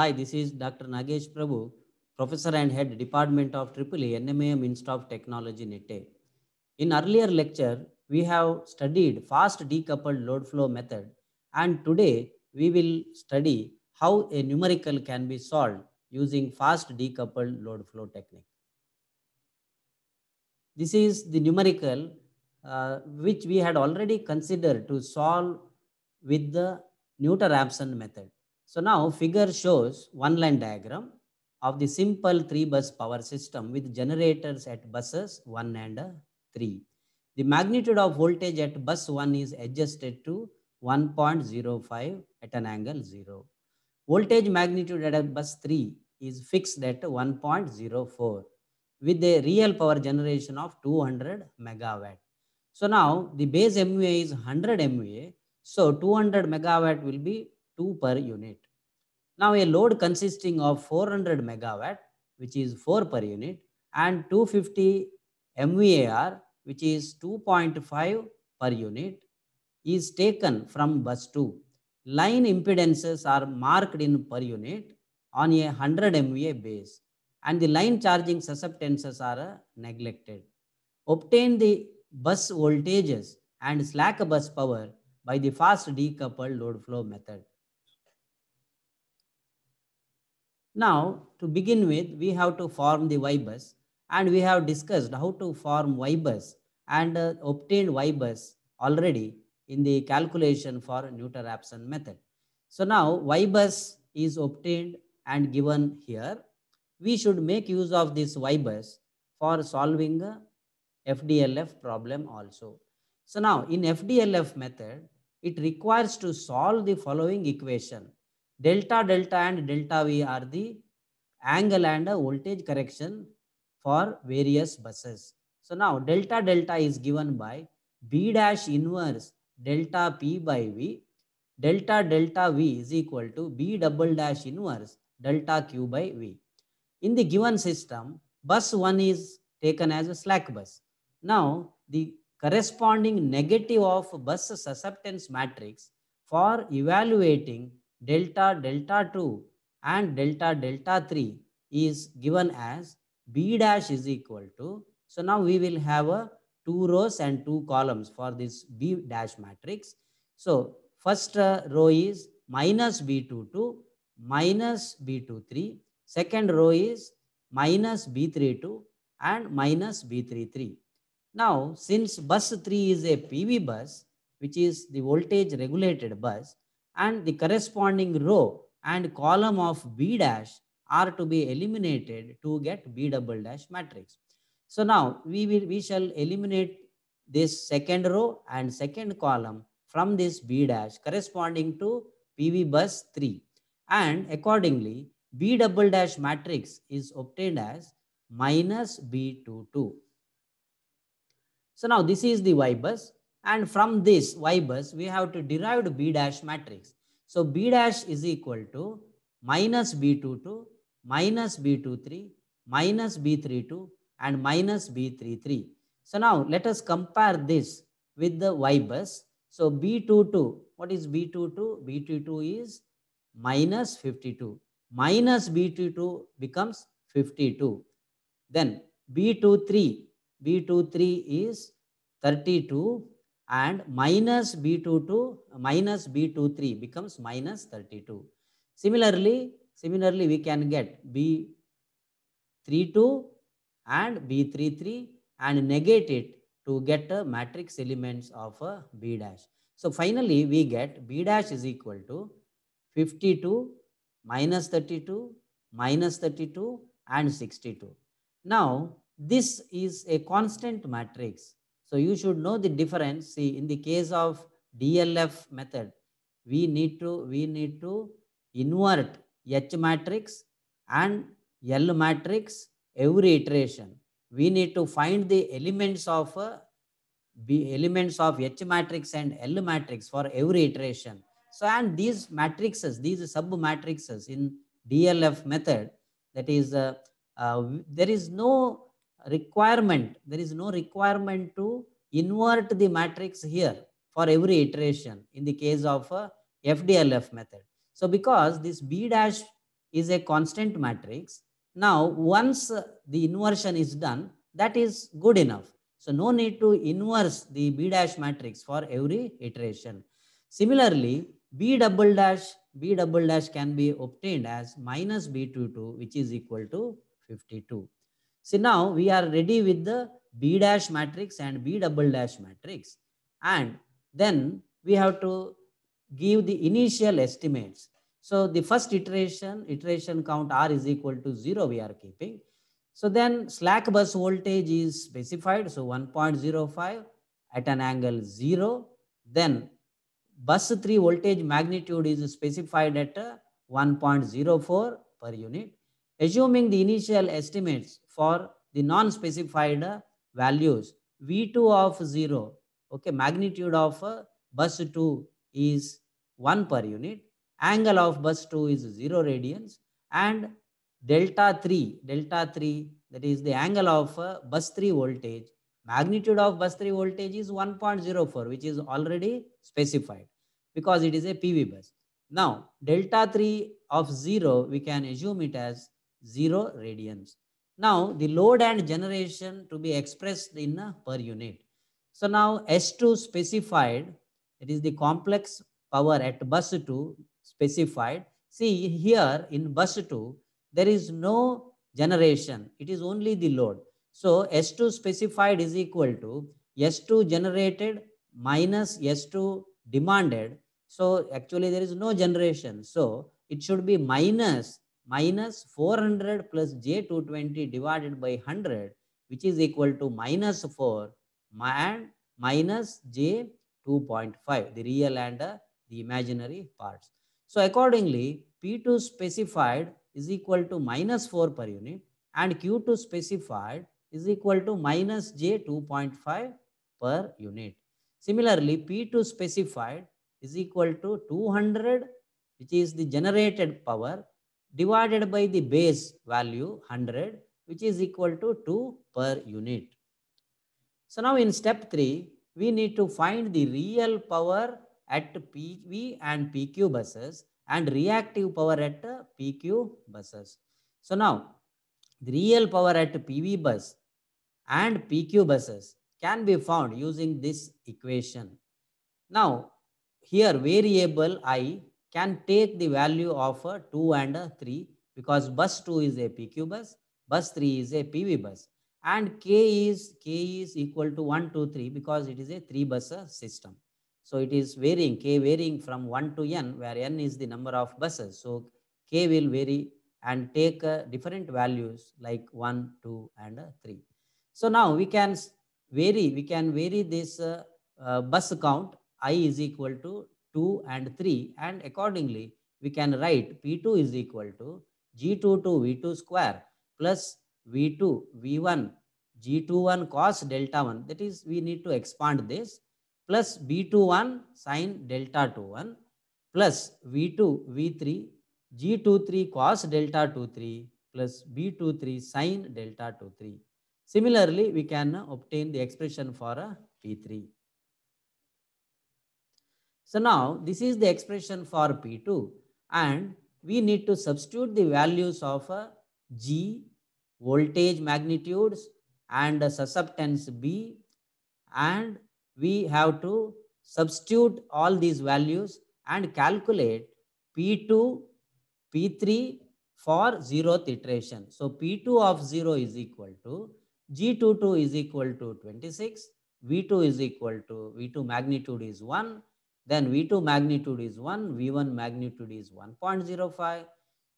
Hi, this is Dr. Nagesh Prabhu, Professor and Head Department of AAA NMAM Institute of Technology NTE. In earlier lecture, we have studied fast decoupled load flow method and today we will study how a numerical can be solved using fast decoupled load flow technique. This is the numerical uh, which we had already considered to solve with the Newton-Raphson method. So now figure shows one line diagram of the simple three bus power system with generators at buses one and three. The magnitude of voltage at bus one is adjusted to 1.05 at an angle zero. Voltage magnitude at bus three is fixed at 1.04 with a real power generation of 200 megawatt. So now the base MVA is 100 MVA. So 200 megawatt will be 2 per unit. Now a load consisting of 400 megawatt, which is 4 per unit, and 250 MVAR, which is 2.5 per unit, is taken from bus 2. Line impedances are marked in per unit on a 100 MVA base, and the line charging susceptances are uh, neglected. Obtain the bus voltages and slack bus power by the fast decoupled load flow method. Now, to begin with, we have to form the Y-bus and we have discussed how to form Y-bus and uh, obtained Y-bus already in the calculation for neuter raphson method. So now Y-bus is obtained and given here. We should make use of this Y-bus for solving a FDLF problem also. So now in FDLF method, it requires to solve the following equation Delta delta and delta V are the angle and voltage correction for various buses. So now delta delta is given by B dash inverse delta P by V. Delta delta V is equal to B double dash inverse delta Q by V. In the given system, bus 1 is taken as a slack bus. Now, the corresponding negative of bus susceptance matrix for evaluating delta delta 2 and delta delta 3 is given as B dash is equal to. So now we will have a two rows and two columns for this B dash matrix. So first uh, row is minus B22 minus B23. Second row is minus B32 and minus B33. Now, since bus 3 is a PV bus, which is the voltage regulated bus, and the corresponding row and column of B dash are to be eliminated to get B double dash matrix. So now we, will, we shall eliminate this second row and second column from this B dash corresponding to PV bus 3. And accordingly, B double dash matrix is obtained as minus B22. So now this is the Y bus and from this y bus, we have to derive B dash matrix. So B dash is equal to minus B22, minus B23, minus B32 and minus B33. So now let us compare this with the y bus. So B22, what is B22? B22 is minus 52. Minus B22 becomes 52. Then B23, B23 is 32 and minus B22 minus B23 becomes minus 32. Similarly, similarly we can get B32 and B33 and negate it to get a matrix elements of a B dash. So finally we get B dash is equal to 52 minus 32 minus 32 and 62. Now this is a constant matrix so you should know the difference. See, in the case of DLF method, we need to, we need to invert H matrix and L matrix every iteration. We need to find the elements of uh, B elements of H matrix and L matrix for every iteration. So, and these matrices, these sub matrices in DLF method, that is, uh, uh, there is no requirement. There is no requirement to invert the matrix here for every iteration in the case of a FDLF method. So because this B dash is a constant matrix, now once the inversion is done, that is good enough. So no need to inverse the B dash matrix for every iteration. Similarly, B double dash, B double dash can be obtained as minus B22, which is equal to 52. See now we are ready with the B dash matrix and B double dash matrix. And then we have to give the initial estimates. So the first iteration, iteration count R is equal to zero we are keeping. So then slack bus voltage is specified. So 1.05 at an angle zero. Then bus 3 voltage magnitude is specified at 1.04 per unit. Assuming the initial estimates for the non-specified values. V2 of 0, okay, magnitude of uh, bus 2 is 1 per unit, angle of bus 2 is 0 radians and delta 3, delta 3 that is the angle of uh, bus 3 voltage, magnitude of bus 3 voltage is 1.04 which is already specified because it is a PV bus. Now delta 3 of 0 we can assume it as 0 radians. Now, the load and generation to be expressed in a per unit. So now S2 specified, it is the complex power at bus 2 specified. See here in bus 2, there is no generation. It is only the load. So S2 specified is equal to S2 generated minus S2 demanded. So actually there is no generation. So it should be minus minus 400 plus J220 divided by 100, which is equal to minus 4 and minus J2.5, the real and uh, the imaginary parts. So accordingly, P2 specified is equal to minus 4 per unit and Q2 specified is equal to minus J2.5 per unit. Similarly, P2 specified is equal to 200 which is the generated power divided by the base value 100 which is equal to 2 per unit. So now in step 3 we need to find the real power at PV and PQ buses and reactive power at PQ buses. So now the real power at PV bus and PQ buses can be found using this equation. Now here variable I can take the value of a 2 and a 3 because bus 2 is a PQ bus, bus 3 is a PV bus and K is, K is equal to 1, 2, 3 because it is a 3 bus system. So it is varying, K varying from 1 to N where N is the number of buses. So K will vary and take uh, different values like 1, 2 and uh, 3. So now we can vary, we can vary this uh, uh, bus count i is equal to 2 and 3 and accordingly we can write P2 is equal to G2 to V2 square plus V2 V1 G21 cos delta 1 that is we need to expand this plus B21 sine delta 21 plus V2 V3 G23 cos delta 23 plus B23 sine delta 23. Similarly, we can obtain the expression for a 3 so now this is the expression for P2 and we need to substitute the values of uh, G, voltage magnitudes and susceptance B and we have to substitute all these values and calculate P2, P3 for 0th iteration. So P2 of 0 is equal to G22 is equal to 26, V2 is equal to V2 magnitude is 1 then V2 magnitude is 1, V1 magnitude is 1.05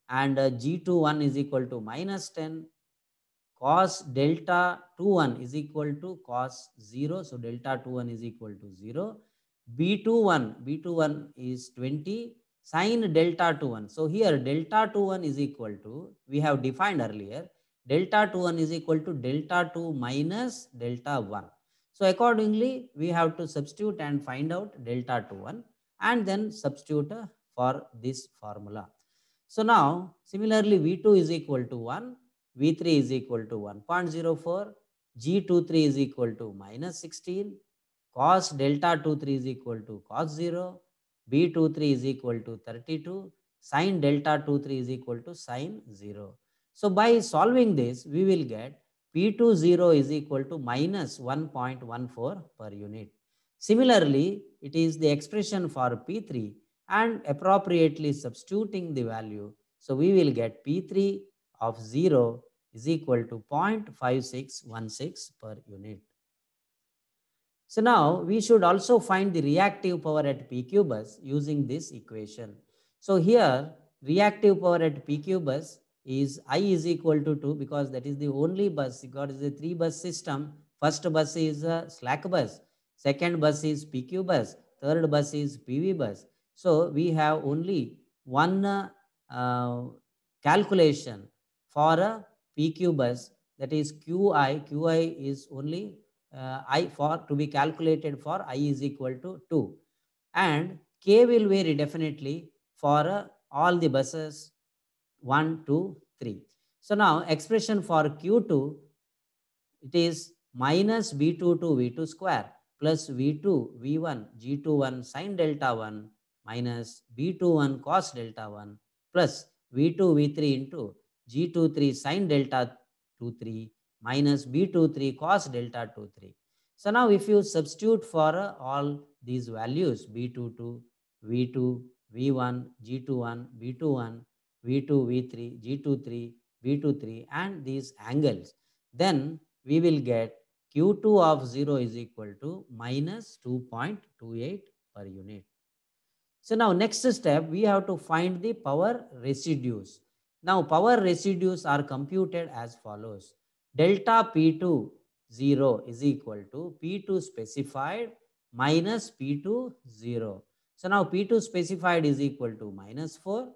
and uh, G21 is equal to minus 10 cos delta 21 is equal to cos 0. So delta 21 is equal to 0. B21, B21 is 20 sine delta 21. So here delta 21 is equal to, we have defined earlier, delta 21 is equal to delta 2 minus delta 1. So accordingly, we have to substitute and find out delta to 1 and then substitute for this formula. So now, similarly, V2 is equal to 1, V3 is equal to 1.04, G23 is equal to minus 16, cos delta 23 is equal to cos 0, B23 is equal to 32, sin delta 23 is equal to sin 0. So by solving this, we will get P20 is equal to minus 1.14 per unit. Similarly, it is the expression for P3 and appropriately substituting the value. So we will get P3 of 0 is equal to 0.5616 per unit. So now we should also find the reactive power at PQ bus using this equation. So here reactive power at PQ bus is I is equal to 2 because that is the only bus. God is a three bus system. First bus is a slack bus. Second bus is PQ bus. Third bus is PV bus. So we have only one uh, calculation for a PQ bus that is QI. QI is only uh, I for to be calculated for I is equal to 2. And K will vary definitely for uh, all the buses 1, 2, 3. So now expression for Q2, it is minus V2 to V2 square plus V2 V1 G21 sine delta 1 minus V21 cos delta 1 plus V2 V3 into G23 sine delta 23 minus B23 cos delta 23. So now if you substitute for uh, all these values B22, V2, V1, G21, B21, V2, V3, G23, V23 and these angles, then we will get Q2 of 0 is equal to minus 2.28 per unit. So now next step, we have to find the power residues. Now power residues are computed as follows. Delta P2 0 is equal to P2 specified minus P2 0. So now P2 specified is equal to minus 4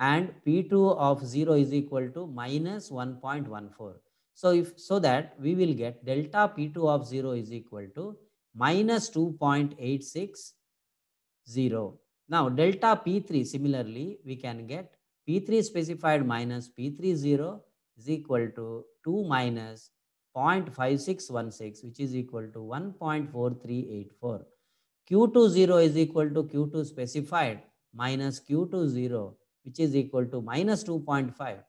and P2 of 0 is equal to minus 1.14. So if so that we will get delta P2 of 0 is equal to minus 2.860. Now delta P3 similarly we can get P3 specified minus P30 is equal to 2 minus 0.5616 which is equal to 1.4384. Q20 is equal to Q2 specified minus Q20 which is equal to minus 2.5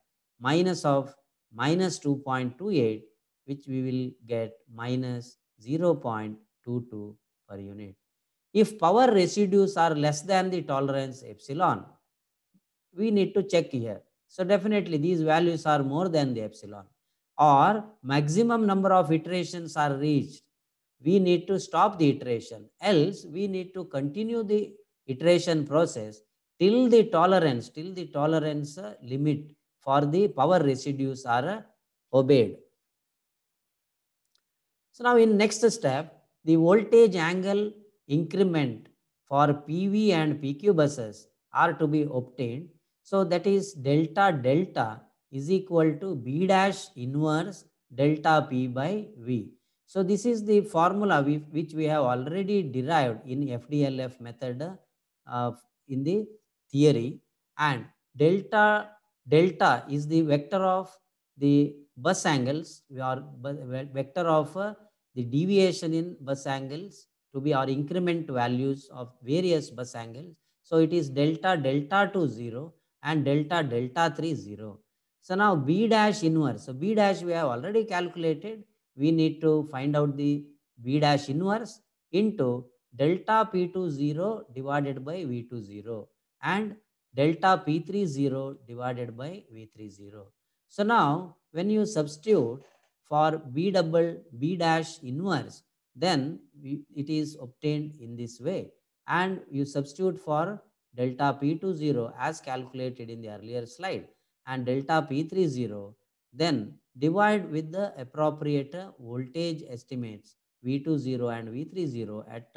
minus of minus 2.28 which we will get minus 0.22 per unit. If power residues are less than the tolerance epsilon, we need to check here. So definitely these values are more than the epsilon or maximum number of iterations are reached. We need to stop the iteration else we need to continue the iteration process till the tolerance, till the tolerance limit for the power residues are obeyed. So now in next step, the voltage angle increment for PV and PQ buses are to be obtained. So that is delta delta is equal to B dash inverse delta P by V. So this is the formula which we have already derived in FDLF method uh, in the theory and delta delta is the vector of the bus angles we are vector of uh, the deviation in bus angles to be our increment values of various bus angles so it is delta delta to 0 and delta delta 3 0 so now b dash inverse so b dash we have already calculated we need to find out the b dash inverse into delta p2 0 divided by v2 0 and delta P30 divided by V30. So now when you substitute for B double B dash inverse, then it is obtained in this way. And you substitute for delta P20 as calculated in the earlier slide and delta P30, then divide with the appropriate voltage estimates V20 and V30 at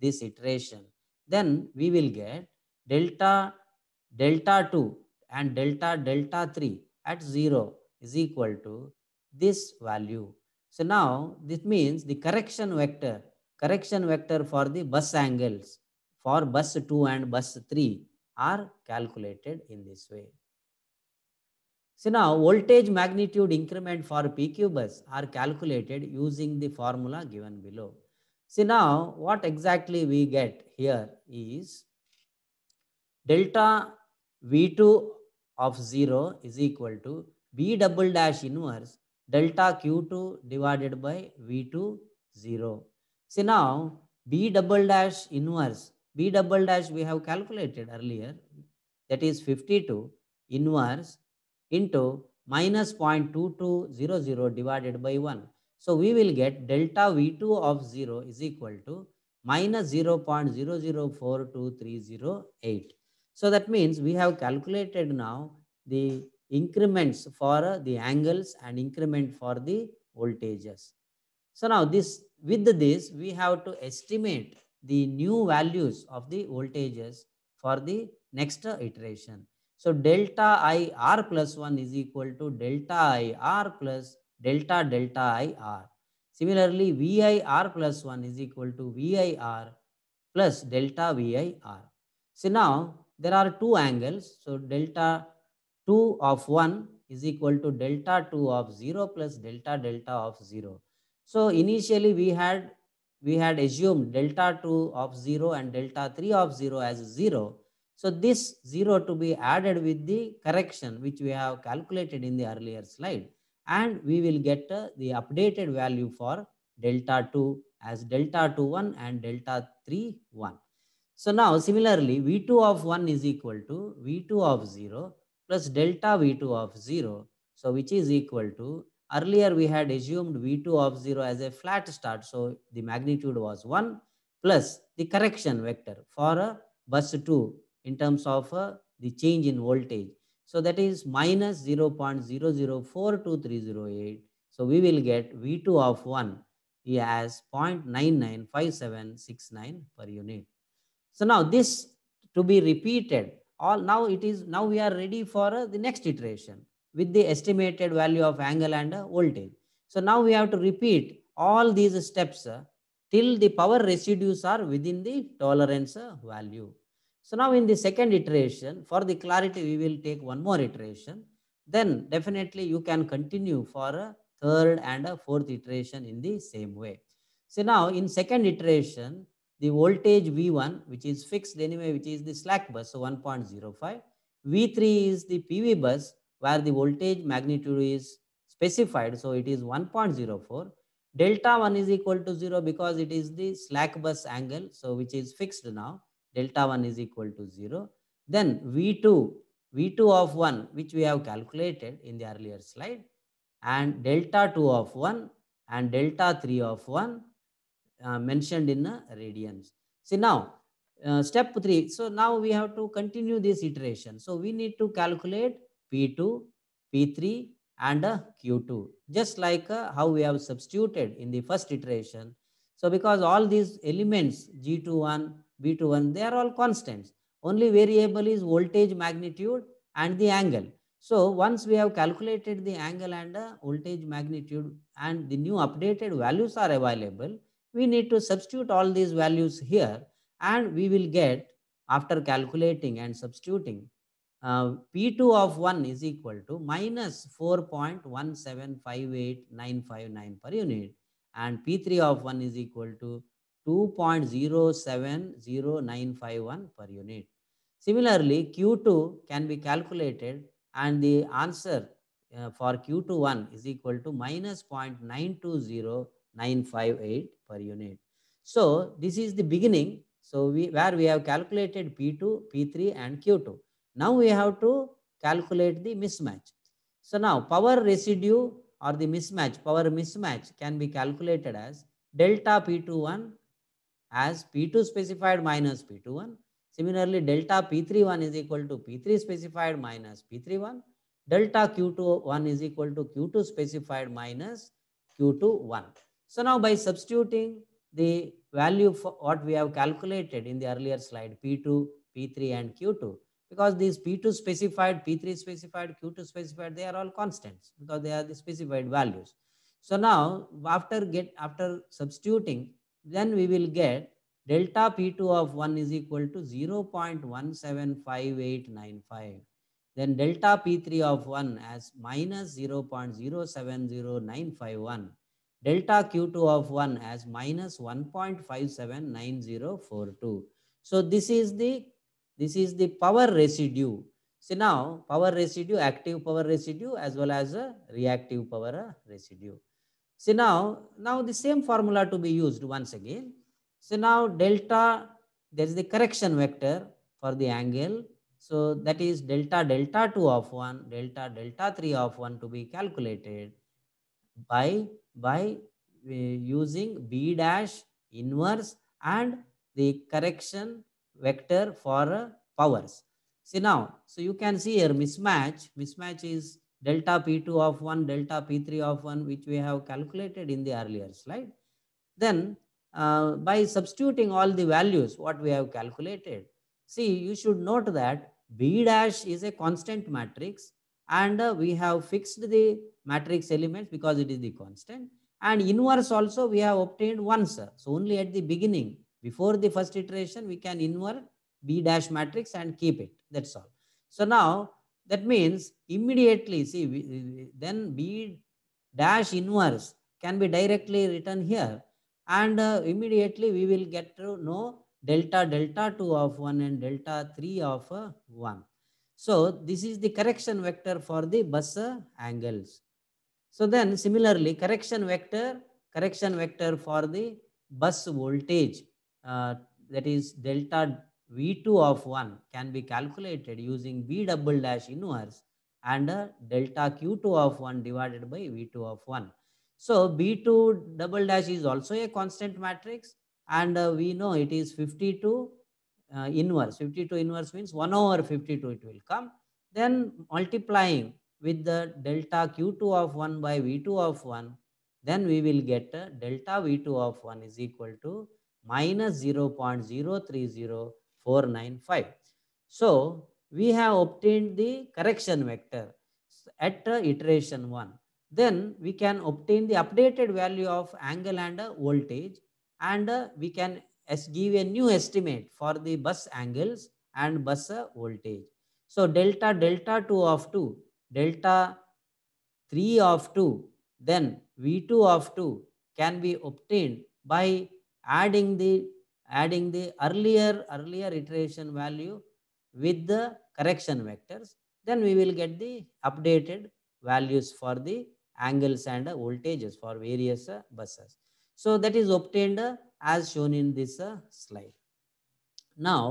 this iteration. Then we will get delta delta 2 and delta delta 3 at 0 is equal to this value. So now this means the correction vector, correction vector for the bus angles for bus 2 and bus 3 are calculated in this way. So now voltage magnitude increment for PQ bus are calculated using the formula given below. See now what exactly we get here is delta V2 of 0 is equal to V double dash inverse delta Q2 divided by V2 0. So now B double dash inverse, B double dash we have calculated earlier that is 52 inverse into minus 0.2200 divided by 1. So we will get delta V2 of 0 is equal to minus 0.00423008. So that means we have calculated now the increments for uh, the angles and increment for the voltages. So now this with this we have to estimate the new values of the voltages for the next uh, iteration. So delta I R plus 1 is equal to delta I R plus delta delta I R. Similarly, VI R plus 1 is equal to VI R plus delta VI R. So now there are two angles. So delta 2 of 1 is equal to delta 2 of 0 plus delta delta of 0. So initially we had we had assumed delta 2 of 0 and delta 3 of 0 as 0. So this 0 to be added with the correction which we have calculated in the earlier slide and we will get uh, the updated value for delta 2 as delta 2 1 and delta 3 1. So now similarly, V2 of 1 is equal to V2 of 0 plus delta V2 of 0. So which is equal to, earlier we had assumed V2 of 0 as a flat start. So the magnitude was 1 plus the correction vector for a bus 2 in terms of uh, the change in voltage. So that is minus 0 So we will get V2 of 1 as 0.995769 per unit. So now this to be repeated, all now it is, now we are ready for uh, the next iteration with the estimated value of angle and uh, voltage. So now we have to repeat all these steps uh, till the power residues are within the tolerance uh, value. So now in the second iteration, for the clarity, we will take one more iteration. Then definitely you can continue for a uh, third and a uh, fourth iteration in the same way. So now in second iteration, the voltage V1, which is fixed anyway, which is the slack bus, so 1.05. V3 is the PV bus, where the voltage magnitude is specified, so it is 1.04. Delta 1 is equal to 0 because it is the slack bus angle, so which is fixed now. Delta 1 is equal to 0. Then V2, V2 of 1, which we have calculated in the earlier slide, and delta 2 of 1 and delta 3 of 1 uh, mentioned in the radians. See now, uh, step three. So now we have to continue this iteration. So we need to calculate P2, P3 and uh, Q2, just like uh, how we have substituted in the first iteration. So because all these elements G21, B21, they are all constants. Only variable is voltage magnitude and the angle. So once we have calculated the angle and the uh, voltage magnitude and the new updated values are available, we need to substitute all these values here and we will get after calculating and substituting uh, P2 of 1 is equal to minus 4.1758959 per unit and P3 of 1 is equal to 2.070951 per unit. Similarly, Q2 can be calculated and the answer uh, for Q21 is equal to minus 0.920 958 per unit. So this is the beginning. So we where we have calculated P2, P3 and Q2. Now we have to calculate the mismatch. So now power residue or the mismatch, power mismatch can be calculated as delta P21 as P2 specified minus P21. Similarly, delta P31 is equal to P3 specified minus P31. Delta Q21 is equal to Q2 specified minus Q21. So now by substituting the value for what we have calculated in the earlier slide, P2, P3 and Q2, because these P2 specified, P3 specified, Q2 specified, they are all constants because they are the specified values. So now after get after substituting, then we will get delta P2 of 1 is equal to 0 0.175895. Then delta P3 of 1 as minus 0 delta Q2 of 1 as minus 1.579042. So this is the this is the power residue. So now power residue, active power residue as well as a reactive power residue. So now, now the same formula to be used once again. So now delta, there is the correction vector for the angle. So that is delta delta 2 of 1, delta delta 3 of 1 to be calculated by by uh, using B dash inverse and the correction vector for uh, powers. See now, so you can see here mismatch, mismatch is delta P2 of 1, delta P3 of 1, which we have calculated in the earlier slide. Then uh, by substituting all the values, what we have calculated, see you should note that B dash is a constant matrix and uh, we have fixed the matrix elements because it is the constant. And inverse also we have obtained once. So only at the beginning, before the first iteration, we can invert B dash matrix and keep it. That's all. So now that means immediately, see, then B dash inverse can be directly written here. And uh, immediately we will get to know delta delta 2 of 1 and delta 3 of uh, 1. So this is the correction vector for the bus uh, angles. So then similarly, correction vector, correction vector for the bus voltage, uh, that is delta V2 of 1 can be calculated using V double dash inverse and delta Q2 of 1 divided by V2 of 1. So B2 double dash is also a constant matrix and uh, we know it is 52 uh, inverse. 52 inverse means 1 over 52 it will come. Then multiplying with the delta Q2 of 1 by V2 of 1, then we will get delta V2 of 1 is equal to minus 0.030495. So, we have obtained the correction vector at iteration 1. Then we can obtain the updated value of angle and voltage and uh, we can give a new estimate for the bus angles and bus uh, voltage. So, delta delta 2 of 2 delta 3 of 2, then V2 of 2 can be obtained by adding the adding the earlier earlier iteration value with the correction vectors then we will get the updated values for the angles and uh, voltages for various uh, buses so that is obtained uh, as shown in this slide now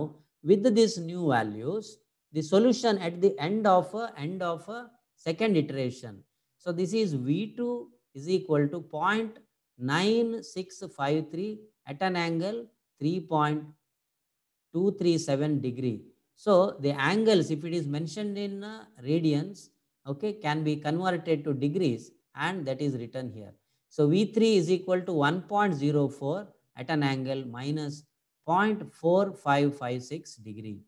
with this new values the solution at the end of a, end of a second iteration. So this is V2 is equal to 0.9653 at an angle 3.237 degree. So the angles, if it is mentioned in uh, radians, okay, can be converted to degrees and that is written here. So V3 is equal to 1.04 at an angle minus 0.4556 degree.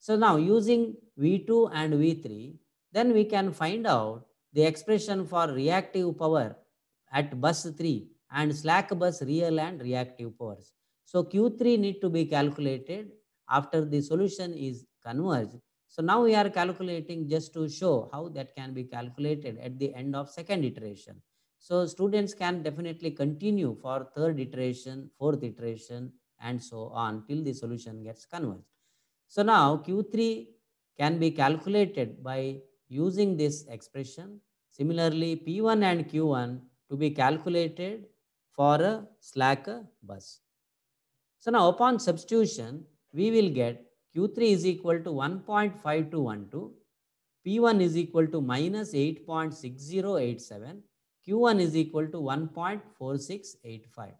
So now using V2 and V3, then we can find out the expression for reactive power at bus 3 and slack bus real and reactive powers. So Q3 need to be calculated after the solution is converged. So now we are calculating just to show how that can be calculated at the end of second iteration. So students can definitely continue for third iteration, fourth iteration, and so on till the solution gets converged. So now Q3 can be calculated by using this expression. Similarly, P1 and Q1 to be calculated for a slack bus. So now upon substitution, we will get Q3 is equal to 1.5212, P1 is equal to minus 8.6087, Q1 is equal to 1.4685.